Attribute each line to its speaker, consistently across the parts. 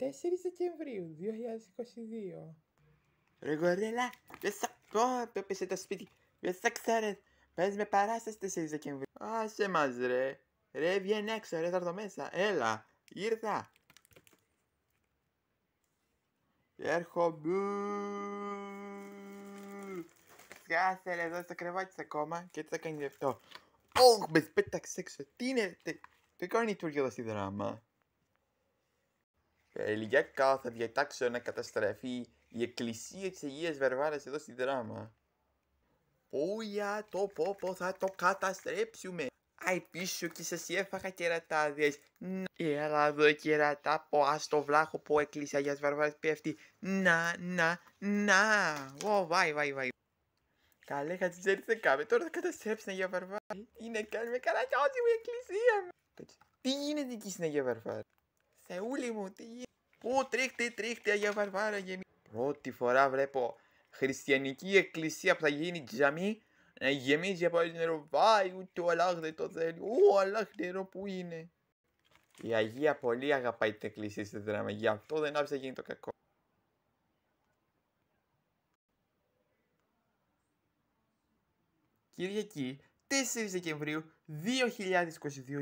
Speaker 1: 4 Δεκεμβρίου 2022 Ρε γορέλα, δεν θα πω που έπεσε το σπίτι, δεν θα ξέρεις, πες με παράσταση 4 Δεκεμβρίου. Άσε μας ρε, ρε βγαίνει έξω ρε θα έρθω μέσα, έλα, ήρθα. Έρχομαι. Κάθε ρε εδώ στο κρεβάτι ακόμα και τι θα κάνει γι' αυτό. Ωχ, με πέταξες έξω, τι είναι, τι κάνει η Τουρκία εδώ στη δράμα ηλιακά ε, θα διατάξω να καταστραφεί η εκκλησία της Αγίας Βαρβάρας εδώ στη δράμα. Πούλια, το πω θα το καταστρέψουμε. Αϊ πίσω και σας έφαγα κερατάδες. Έλα ε, εδώ κερατά πω ας το βλάχο η εκκλησία Αγίας Βαρβάρας πέφτει. Να, να, να. Ω, βάι, βάι, βάι. Καλέ χατζέρι τι θα κάνουμε, τώρα θα καταστρέψει την Αγία Βαρβάρα. Τι να κάνουμε, καλά μου η εκκλησία μου. Τι γίνεται εκεί στην Αγία Βαρβάρα. Θεούλη μου, τι γίνεται. Πού τρίχτε, τρίχτε, Αγία Βαρβάρα, γεμί. Πρώτη φορά βλέπω χριστιανική εκκλησία που θα γίνει τζαμί να γεμίζει από νερό. Βάει, ούτε ο Αλλάχ δεν το θέλει. Ο Αλλάχ νερό που είναι. Η Αγία πολύ αγαπάει την εκκλησία στην δράμα. Γι' αυτό δεν άφησε να γίνει το κακό. Κυριακή 4 Δεκεμβρίου 2022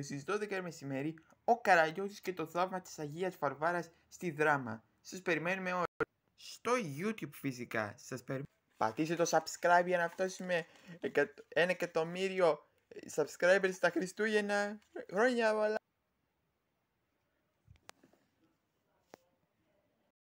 Speaker 1: στις 12 μεσημέρι ο Καραγιώτης και το θαύμα της Αγίας Φαρβάρας στη δράμα. Σας περιμένουμε όλοι. Στο YouTube φυσικά. Σας περιμένουμε. Πατήστε το subscribe για να φτάσουμε 1 εκατομμύριο subscribers στα Χριστούγεννα. Χρόνια πολλά.